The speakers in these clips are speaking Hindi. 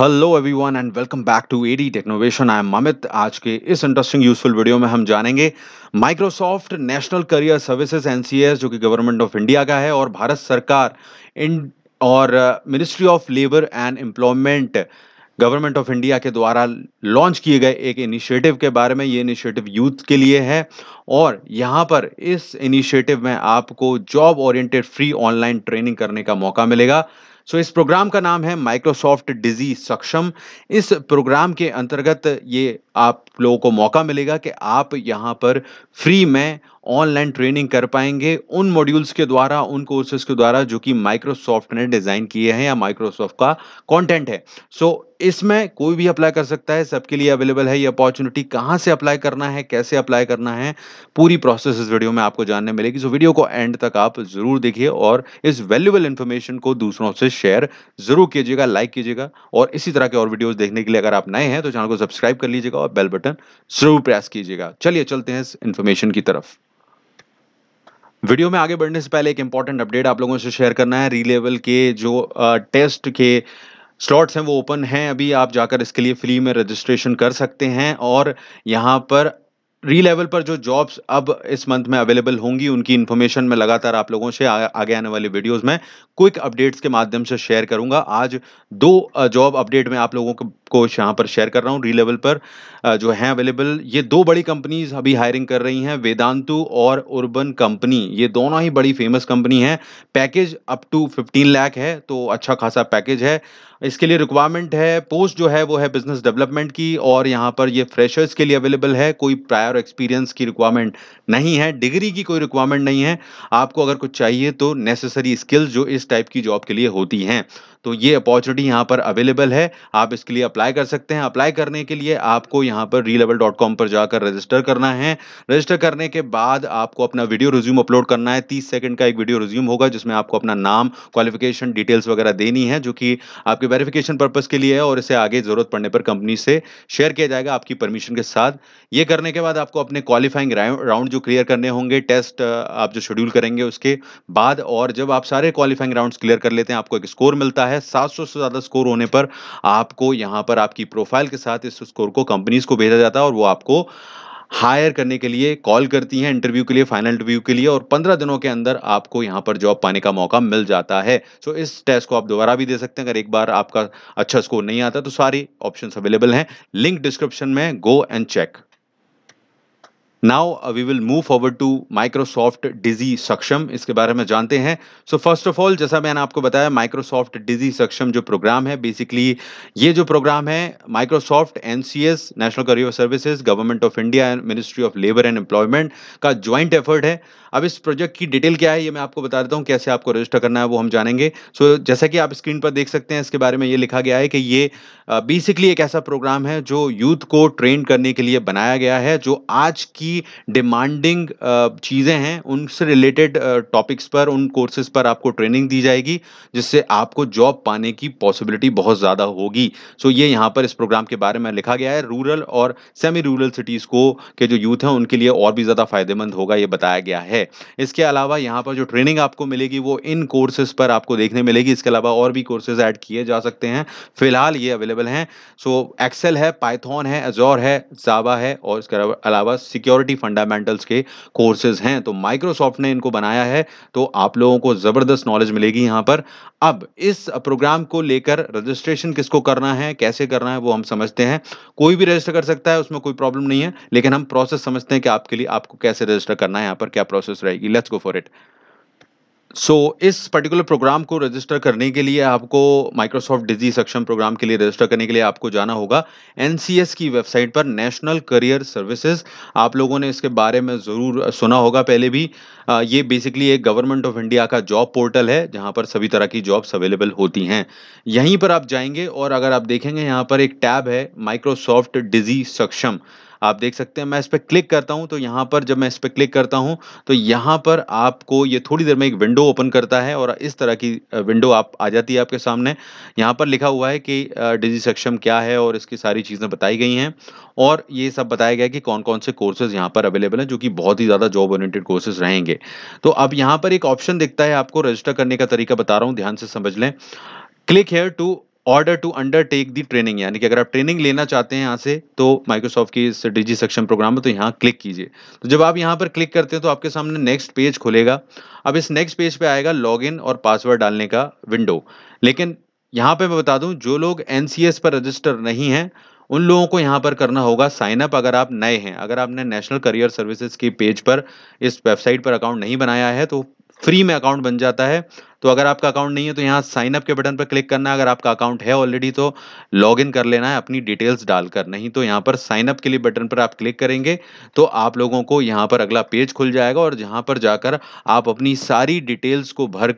hello everyone and welcome back to AD Technovation I am Amit आज के इस इंटरेस्टिंग यूजफुल वीडियो में हम जानेंगे Microsoft National Career Services NCS जो कि गवर्नमेंट ऑफ इंडिया का है और भारत सरकार इन और ministry of labour and employment government of India के द्वारा लॉन्च किए गए एक इनिशिएटिव के बारे में ये इनिशिएटिव यूथ के लिए है और यहाँ पर इस इनिशिएटिव में आपको job oriented free online training करने का मौका मिलेगा सो so, इस प्रोग्राम का नाम है माइक्रोसॉफ्ट डिजी सक्षम इस प्रोग्राम के अंतर्गत ये आप लोगों को मौका मिलेगा कि आप यहाँ पर फ्री में ऑनलाइन ट्रेनिंग कर पाएंगे उन मॉड्यूल्स के द्वारा उन कोर्सेज के द्वारा जो कि माइक्रोसॉफ्ट ने डिज़ाइन किए हैं या माइक्रोसॉफ्ट का कंटेंट है सो so, इसमें कोई भी अप्लाई कर सकता है सबके लिए अवेलेबल है ये अपॉर्चुनिटी कहाँ से अप्लाई करना है कैसे अप्लाई करना है पूरी प्रोसेस इस वीडियो में आपको जानने मिलेगी सो so, वीडियो को एंड तक आप ज़रूर देखिए और इस वैल्यूबल इन्फॉर्मेशन को दूसरों से शेयर ज़रूर कीजिएगा लाइक कीजिएगा और इसी तरह के और वीडियोज़ देखने के लिए अगर आप नए हैं तो चैनल को सब्सक्राइब कर लीजिएगा और बेल बटन जरूर प्रेस कीजिएगा चलिए चलते हैं इस इन्फॉर्मेशन की तरफ वीडियो में आगे बढ़ने से पहले एक इंपॉर्टेंट अपडेट आप लोगों से शेयर करना है रीलेवल के जो टेस्ट के स्लॉट्स हैं वो ओपन हैं अभी आप जाकर इसके लिए फ्री में रजिस्ट्रेशन कर सकते हैं और यहाँ पर री लेवल पर जो जॉब्स अब इस मंथ में अवेलेबल होंगी उनकी इन्फॉर्मेशन मैं लगातार आप लोगों से आगे आने वाले वीडियोस में क्विक अपडेट्स के माध्यम से शेयर करूंगा आज दो जॉब अपडेट में आप लोगों को यहाँ पर शेयर कर रहा हूँ री लेवल पर जो हैं अवेलेबल ये दो बड़ी कंपनीज अभी हायरिंग कर रही हैं वेदांतु और उर्बन कंपनी ये दोनों ही बड़ी फेमस कंपनी है package up to fifteen lakh है तो अच्छा खासा पैकेज है इसके लिए रिक्वायरमेंट है पोस्ट जो है वो है बिजनेस डेवलपमेंट की और यहाँ पर ये फ्रेशर्स के लिए अवेलेबल है कोई प्रायर एक्सपीरियंस की रिक्वायरमेंट नहीं है डिग्री की कोई रिक्वायरमेंट नहीं है आपको अगर कुछ चाहिए तो नेसेसरी स्किल्स जो इस टाइप की जॉब के लिए होती हैं तो ये अपॉर्चुनिटी यहाँ पर अवेलेबल है आप इसके लिए अप्लाई कर सकते हैं अप्लाई करने के लिए आपको यहाँ पर रीलेवल डॉट कॉम पर जाकर रजिस्टर करना है रजिस्टर करने के बाद आपको अपना वीडियो रिज्यूम अपलोड करना है तीस सेकेंड का एक वीडियो रिज्यूम होगा जिसमें आपको अपना नाम क्वालिफिकेशन डिटेल्स वगैरह देनी है जो कि आपके वेरिफिकेशन पर्पज़ के लिए है और इसे आगे ज़रूरत पड़ने पर कंपनी से शेयर किया जाएगा आपकी परमिशन के साथ ये करने के बाद आपको अपने क्वालिफाइंग राउंड जो क्लियर करने होंगे टेस्ट आप जो शेड्यूल करेंगे उसके बाद और जब आप सारे क्वालिफाइंग राउंड्स क्लियर कर लेते हैं आपको एक स्कोर मिलता है है 700 से ज़्यादा स्कोर होने पर आपको यहां पर आपकी प्रोफाइल के साथ इस स्कोर को कंपनीज को भेजा जाता है और वो आपको हायर करने के लिए कॉल करती हैं इंटरव्यू के लिए फाइनल इंटरव्यू के लिए और पंद्रह दिनों के अंदर आपको यहां पर जॉब पाने का मौका मिल जाता है सो इस टेस्ट को आप दोबारा भी दे सकते हैं अगर एक बार आपका अच्छा स्कोर नहीं आता तो सारी ऑप्शन अवेलेबल हैं लिंक डिस्क्रिप्शन में go and check now we will move forward to Microsoft Digi Saksham इसके बारे में जानते हैं सो फर्स्ट ऑफ ऑल जैसा मैंने आपको बताया माइक्रोसॉफ्ट डिजी सक्षम जो प्रोग्राम है बेसिकली ये जो प्रोग्राम है Microsoft and National Career Services government of India and ministry of labour and employment का ज्वाइंट एफर्ट है अब इस प्रोजेक्ट की डिटेल क्या है ये मैं आपको बता देता हूँ कैसे आपको रजिस्टर करना है वो हम जानेंगे सो so, जैसा कि आप स्क्रीन पर देख सकते हैं इसके बारे में ये लिखा गया है कि ये बेसिकली एक ऐसा प्रोग्राम है जो यूथ को ट्रेन करने के लिए बनाया गया है जो आज की डिमांडिंग चीज़ें हैं उनसे रिलेटेड टॉपिक्स पर उन कोर्सेज पर आपको ट्रेनिंग दी जाएगी जिससे आपको जॉब पाने की पॉसिबिलिटी बहुत ज़्यादा होगी सो so, ये यहाँ पर इस प्रोग्राम के बारे में लिखा गया है रूरल और सेमी रूरल सिटीज़ को के जो यूथ हैं उनके लिए और भी ज़्यादा फायदेमंद होगा ये बताया गया है इसके अलावा यहाँ पर जो ट्रेनिंग आपको मिलेगी वो इन कोर्सेज पर आपको देखने मिलेगी इसके अलावा और भी कोर्सेज ऐड किए जा सकते हैं फिलहाल ये अवेलेबल हैं सो एक्सेल है पाइथॉन है एजोर है जावा है और इसके अलावा सिक्योरिटी फंडामेंटल्स के कोर्सेज हैं तो माइक्रोसॉफ्ट ने इनको बनाया है तो आप लोगों को ज़बरदस्त नॉलेज मिलेगी यहाँ पर अब इस प्रोग्राम को लेकर रजिस्ट्रेशन किसको करना है कैसे करना है वो हम समझते हैं कोई भी रजिस्टर कर सकता है उसमें कोई प्रॉब्लम नहीं है लेकिन हम प्रोसेस समझते हैं कि आपके लिए आपको कैसे रजिस्टर करना है यहाँ पर क्या प्रोसेस प्रोसेस रहेगी let's go for it so इस पर्टिकुलर प्रोग्राम को रजिस्टर करने के लिए आपको माइक्रोसॉफ्ट डिजी सक्षम प्रोग्राम के लिए रजिस्टर करने के लिए आपको जाना होगा एन की वेबसाइट पर नेशनल करियर सर्विसेज आप लोगों ने इसके बारे में ज़रूर सुना होगा पहले भी आ, ये बेसिकली एक गवर्नमेंट ऑफ इंडिया का जॉब पोर्टल है जहां पर सभी तरह की जॉब्स अवेलेबल होती हैं यहीं पर आप जाएंगे और अगर आप देखेंगे यहाँ पर एक टैब है माइक्रोसॉफ्ट डिजी सक्षम आप देख सकते हैं मैं इस पर क्लिक करता हूं तो यहाँ पर जब मैं इस पर क्लिक करता हूं तो यहाँ पर आपको ये थोड़ी देर में एक विंडो ओपन करता है और इस तरह की विंडो आप आ जाती है आपके सामने यहाँ पर लिखा हुआ है कि डिजी सक्षम क्या है और इसकी सारी चीज़ें बताई गई हैं और ये सब बताया गया कि कौन कौन से कोर्सेज यहाँ पर अवेलेबल हैं जो कि बहुत ही ज़्यादा जॉब ओरिएंटेड कोर्सेज रहेंगे तो अब यहाँ पर एक ऑप्शन दिखता है आपको रजिस्टर करने का तरीका बता रहा हूँ ध्यान से समझ लें click here to order to undertake the training यानी कि अगर आप ट्रेनिंग लेना चाहते हैं यहाँ से तो माइक्रोसॉफ्ट की इस डिजी सक्षम प्रोग्राम में तो यहाँ क्लिक कीजिए तो जब आप यहाँ पर क्लिक करते हैं तो आपके सामने नेक्स्ट पेज खुलेगा अब इस नेक्स्ट पेज पे आएगा लॉगिन और पासवर्ड डालने का विंडो लेकिन यहाँ पे मैं बता दूँ जो लोग एन पर रजिस्टर नहीं हैं उन लोगों को यहाँ पर करना होगा साइन अप अगर आप नए हैं अगर आपने नेशनल करियर सर्विसेज के पेज पर इस वेबसाइट पर अकाउंट नहीं बनाया है तो फ्री में अकाउंट बन जाता है तो अगर आपका अकाउंट नहीं है तो यहाँ साइनअप के बटन पर क्लिक करना है अगर आपका अकाउंट है ऑलरेडी तो लॉग इन कर लेना है अपनी डिटेल्स डालकर नहीं तो यहाँ पर साइनअप के लिए बटन पर आप क्लिक करेंगे तो आप लोगों को यहाँ पर अगला पेज खुल जाएगा और जहाँ पर जाकर आप अपनी सारी डिटेल्स को भर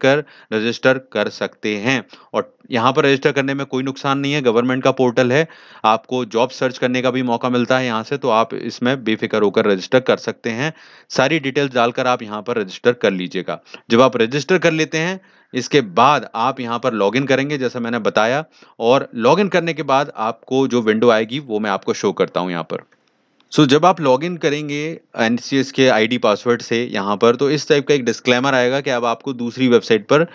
रजिस्टर कर सकते हैं और यहाँ पर रजिस्टर करने में कोई नुकसान नहीं है गवर्नमेंट का पोर्टल है आपको जॉब सर्च करने का भी मौका मिलता है यहाँ से तो आप इसमें बेफिक्र होकर रजिस्टर कर सकते हैं सारी डिटेल्स डालकर आप यहाँ पर रजिस्टर कर लीजिएगा जब आप रजिस्टर कर लेते हैं इसके बाद आप यहाँ पर लॉगिन करेंगे जैसा मैंने बताया और लॉगिन करने के बाद आपको जो विंडो आएगी वो मैं आपको शो करता हूँ यहाँ पर सो so, जब आप लॉगिन करेंगे एन के आईडी पासवर्ड से यहाँ पर तो इस टाइप का एक डिस्क्लेमर आएगा कि अब आपको दूसरी वेबसाइट पर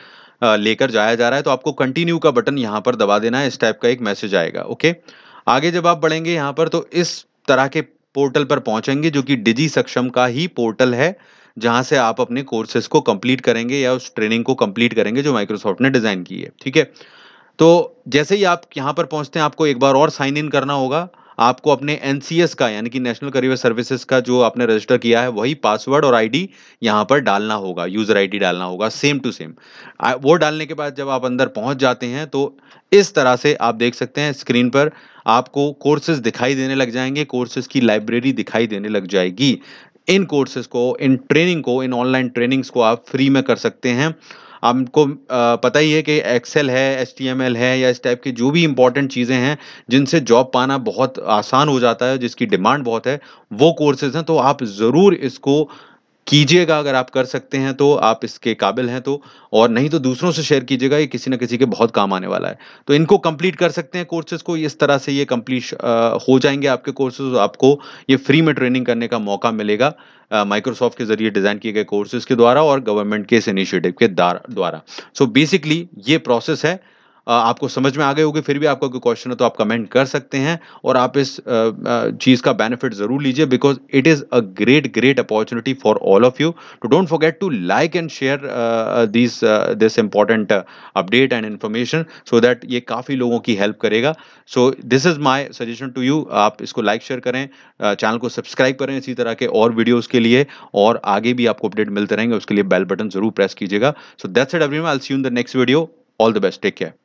लेकर जाया जा रहा है तो आपको कंटिन्यू का बटन यहाँ पर दबा देना है इस टाइप का एक मैसेज आएगा ओके आगे जब आप बढ़ेंगे यहाँ पर तो इस तरह के पोर्टल पर पहुंचेंगे जो कि डिजी सक्षम का ही पोर्टल है जहां से आप अपने कोर्सेज को कंप्लीट करेंगे या उस ट्रेनिंग को कंप्लीट करेंगे जो माइक्रोसॉफ्ट ने डिज़ाइन की है ठीक है तो जैसे ही आप यहां पर पहुंचते हैं आपको एक बार और साइन इन करना होगा आपको अपने एनसीएस का यानी कि नेशनल करियर सर्विसेज का जो आपने रजिस्टर किया है वही पासवर्ड और आईडी यहां पर डालना होगा यूज़र आईडी डालना होगा सेम टू सेम वो डालने के बाद जब आप अंदर पहुंच जाते हैं तो इस तरह से आप देख सकते हैं स्क्रीन पर आपको कोर्सेज दिखाई देने लग जाएंगे कोर्सेज की लाइब्रेरी दिखाई देने लग जाएगी इन कोर्सेज को इन ट्रेनिंग को इन ऑनलाइन ट्रेनिंग्स को आप फ्री में कर सकते हैं आपको पता ही है कि एक्सेल है एस है या इस टाइप की जो भी इंपॉर्टेंट चीज़ें हैं जिनसे जॉब पाना बहुत आसान हो जाता है जिसकी डिमांड बहुत है वो कोर्सेज हैं तो आप ज़रूर इसको कीजिएगा अगर आप कर सकते हैं तो आप इसके काबिल हैं तो और नहीं तो दूसरों से शेयर कीजिएगा ये किसी ना किसी के बहुत काम आने वाला है तो इनको कंप्लीट कर सकते हैं कोर्सेज को इस तरह से ये कंप्लीट हो जाएंगे आपके कोर्सेज आपको ये फ्री में ट्रेनिंग करने का मौका मिलेगा माइक्रोसॉफ्ट के जरिए डिज़ाइन किए गए कोर्सेज के द्वारा और गवर्नमेंट के इस इनिशिएटिव के द्वारा सो बेसिकली ये प्रोसेस है आपको समझ में आ गए होंगे फिर भी आपका कोई क्वेश्चन है तो आप कमेंट कर सकते हैं और आप इस चीज़ का बेनिफिट ज़रूर लीजिए because it is a great great opportunity for all of you to don't forget to like and share this this important update and information so that ये काफ़ी लोगों की हेल्प करेगा so this is my suggestion to you आप इसको लाइक शेयर करें चैनल को सब्सक्राइब करें इसी तरह के और वीडियोज़ के लिए और आगे भी आपको अपडेट मिलते रहेंगे उसके लिए बेल बटन जरूर प्रेस कीजिएगा so that's it every I see in the next video all the best take care